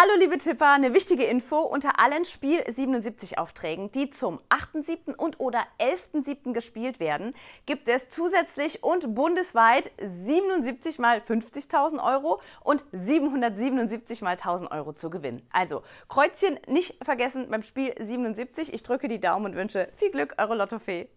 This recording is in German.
Hallo liebe Tipper, eine wichtige Info unter allen Spiel 77 Aufträgen, die zum 8.7. und oder 11.7. gespielt werden, gibt es zusätzlich und bundesweit 77 mal 50.000 Euro und 777 mal 1.000 Euro zu gewinnen. Also Kreuzchen nicht vergessen beim Spiel 77. Ich drücke die Daumen und wünsche viel Glück, eure Lottofee.